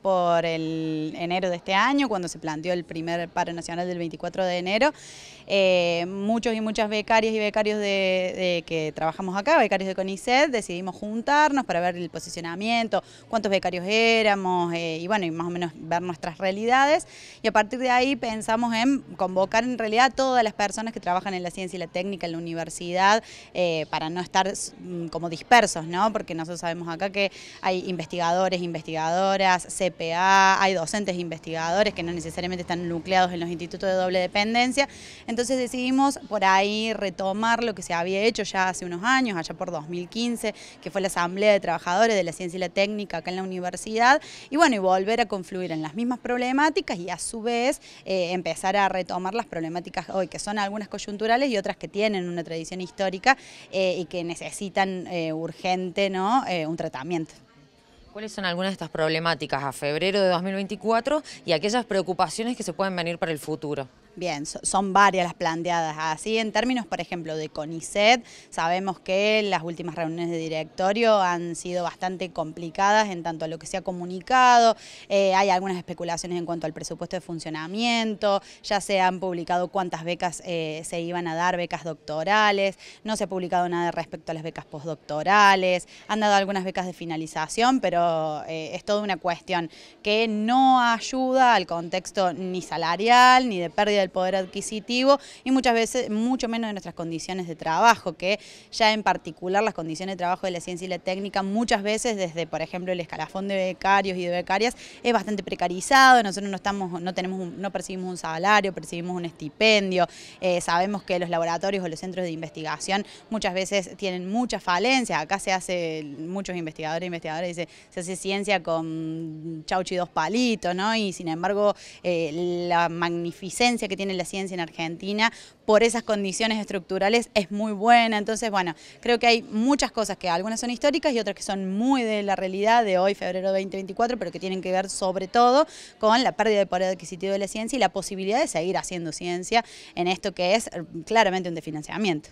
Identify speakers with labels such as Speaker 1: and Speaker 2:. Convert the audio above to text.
Speaker 1: por el enero de este año, cuando se planteó el primer paro nacional del 24 de enero. Eh, muchos y muchas becarias y becarios de, que trabajamos acá, becarios de CONICET, decidimos juntarnos para ver el posicionamiento, cuántos becarios éramos eh, y bueno, y más o menos ver nuestras realidades. Y a partir de ahí pensamos en convocar en realidad a todas las personas que trabajan en la ciencia y la técnica, en la universidad, eh, para no estar mm, como dispersos, ¿no? Porque nosotros sabemos acá que hay investigadores, investigadoras, hay docentes investigadores que no necesariamente están nucleados en los institutos de doble dependencia. Entonces decidimos por ahí retomar lo que se había hecho ya hace unos años, allá por 2015, que fue la Asamblea de Trabajadores de la Ciencia y la Técnica acá en la universidad, y bueno, y volver a confluir en las mismas problemáticas y a su vez eh, empezar a retomar las problemáticas hoy, que son algunas coyunturales y otras que tienen una tradición histórica eh, y que necesitan eh, urgente un tratamiento.
Speaker 2: ¿Cuáles son algunas de estas problemáticas a febrero de 2024 y aquellas preocupaciones que se pueden venir para el futuro? Bien, son
Speaker 1: varias las planteadas. Así, en términos, por ejemplo, de CONICET, sabemos que las últimas reuniones de directorio han sido bastante complicadas en tanto a lo que se ha comunicado, eh, hay algunas especulaciones en cuanto al presupuesto de funcionamiento, ya se han publicado cuántas becas eh, se iban a dar, becas doctorales, no se ha publicado nada respecto a las becas postdoctorales, han dado algunas becas de finalización, pero eh, es toda una cuestión que no ayuda al contexto ni salarial, ni de pérdida del poder adquisitivo y muchas veces mucho menos de nuestras condiciones de trabajo, que ya en particular las condiciones de trabajo de la ciencia y la técnica muchas veces desde, por ejemplo, el escalafón de becarios y de becarias es bastante precarizado, nosotros no, estamos, no, tenemos no percibimos un salario, percibimos un estipendio, eh, sabemos que los laboratorios o los centros de investigación muchas veces tienen muchas falencias, acá se hace, muchos investigadores e investigadoras dicen, se hace ciencia con chauchi dos palitos, ¿no? Y sin embargo, eh, la magnificencia que tiene la ciencia en Argentina por esas condiciones estructurales es muy buena. Entonces, bueno, creo que hay muchas cosas que algunas son históricas y otras que son muy de la realidad de hoy, febrero 2024, pero que tienen que ver sobre todo con la pérdida de poder adquisitivo de la ciencia y la posibilidad de seguir haciendo ciencia en esto que es eh, claramente un desfinanciamiento.